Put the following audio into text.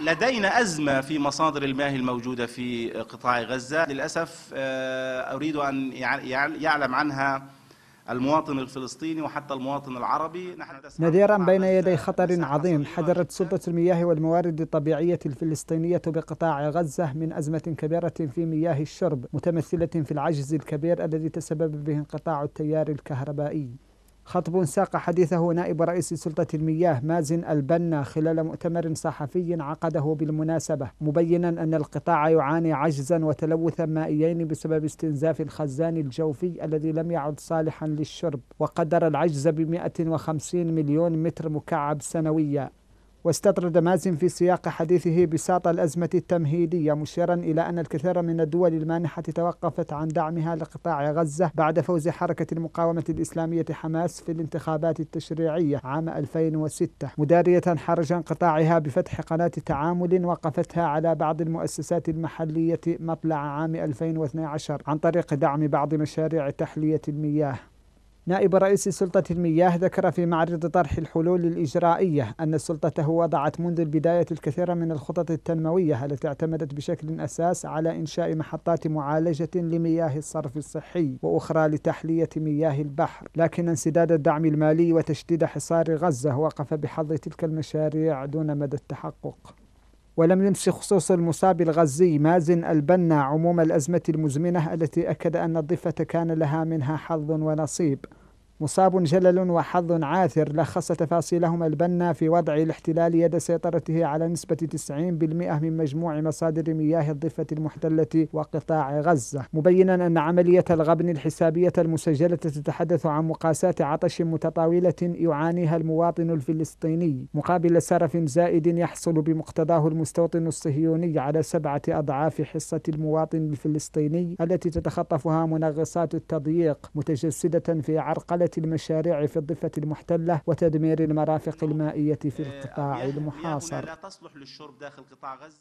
لدينا أزمة في مصادر المياه الموجودة في قطاع غزة للأسف آه، أريد أن يعلم عنها المواطن الفلسطيني وحتى المواطن العربي نحن نذيرا بين يدي خطر عظيم حذرت سلطة المياه والموارد الطبيعية الفلسطينية بقطاع غزة من أزمة كبيرة في مياه الشرب متمثلة في العجز الكبير الذي تسبب به انقطاع التيار الكهربائي خطب ساق حديثه نائب رئيس سلطة المياه مازن البنا خلال مؤتمر صحفي عقده بالمناسبة مبينا أن القطاع يعاني عجزا وتلوثا مائيين بسبب استنزاف الخزان الجوفي الذي لم يعد صالحا للشرب وقدر العجز ب 150 مليون متر مكعب سنويا واستطرد مازن في سياق حديثه بساط الأزمة التمهيدية مشيرا إلى أن الكثير من الدول المانحة توقفت عن دعمها لقطاع غزة بعد فوز حركة المقاومة الإسلامية حماس في الانتخابات التشريعية عام 2006 مدارية حرجا قطاعها بفتح قناة تعامل وقفتها على بعض المؤسسات المحلية مطلع عام 2012 عن طريق دعم بعض مشاريع تحلية المياه نائب رئيس سلطة المياه ذكر في معرض طرح الحلول الإجرائية أن السلطة وضعت منذ البداية الكثير من الخطط التنموية التي اعتمدت بشكل أساس على إنشاء محطات معالجة لمياه الصرف الصحي وأخرى لتحلية مياه البحر لكن انسداد الدعم المالي وتشديد حصار غزة وقف بحظ تلك المشاريع دون مدى التحقق ولم ينس خصوص المصاب الغزي مازن البنا عموم الأزمة المزمنة التي أكد أن الضفة كان لها منها حظ ونصيب مصاب جلل وحظ عاثر لخص تفاصيلهما البنا في وضع الاحتلال يد سيطرته على نسبة 90% من مجموع مصادر مياه الضفة المحتلة وقطاع غزة مبينا أن عملية الغبن الحسابية المسجلة تتحدث عن مقاسات عطش متطاولة يعانيها المواطن الفلسطيني مقابل سرف زائد يحصل بمقتضاه المستوطن الصهيوني على سبعة أضعاف حصة المواطن الفلسطيني التي تتخطفها منغصات التضييق متجسدة في عرقلة المشاريع في الضفة المحتلة وتدمير المرافق المائية في القطاع المحاصر